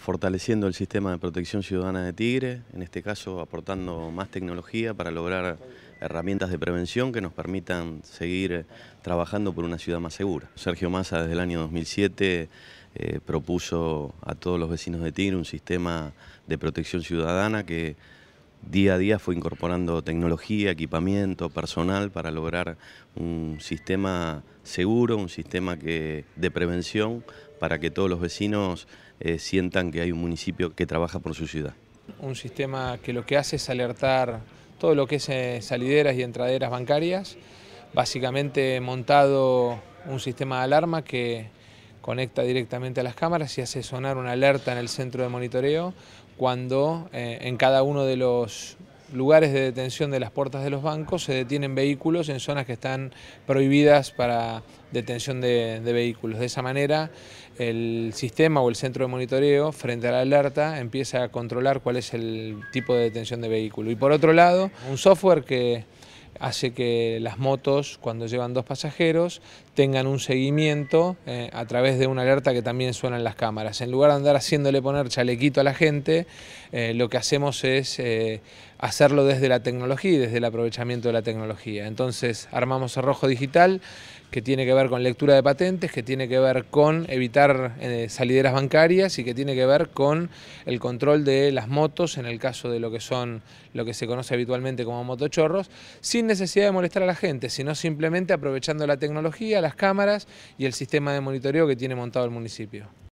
fortaleciendo el sistema de protección ciudadana de Tigre, en este caso aportando más tecnología para lograr herramientas de prevención que nos permitan seguir eh, trabajando por una ciudad más segura. Sergio Massa desde el año 2007 eh, propuso a todos los vecinos de Tigre un sistema de protección ciudadana que día a día fue incorporando tecnología, equipamiento, personal para lograr un sistema seguro, un sistema que, de prevención para que todos los vecinos eh, sientan que hay un municipio que trabaja por su ciudad. Un sistema que lo que hace es alertar todo lo que es eh, salideras y entraderas bancarias, básicamente montado un sistema de alarma que conecta directamente a las cámaras y hace sonar una alerta en el centro de monitoreo cuando eh, en cada uno de los lugares de detención de las puertas de los bancos se detienen vehículos en zonas que están prohibidas para detención de, de, vehículos. De esa manera, el sistema o el centro de monitoreo, frente a la alerta, empieza a controlar cuál es el tipo de detención de vehículo. Y por otro lado, un software que hace que las motos, cuando llevan dos pasajeros, tengan un seguimiento eh, a través de una alerta que también suenan las cámaras. En lugar de andar haciéndole poner chalequito a la gente, eh, lo que hacemos es eh, hacerlo desde la tecnología y desde el aprovechamiento de la tecnología. Entonces armamos arrojo digital que tiene que ver con lectura de patentes, que tiene que ver con evitar salideras bancarias y que tiene que ver con el control de las motos en el caso de lo que son lo que se conoce habitualmente como motochorros sin necesidad de molestar a la gente, sino simplemente aprovechando la tecnología, las cámaras y el sistema de monitoreo que tiene montado el municipio.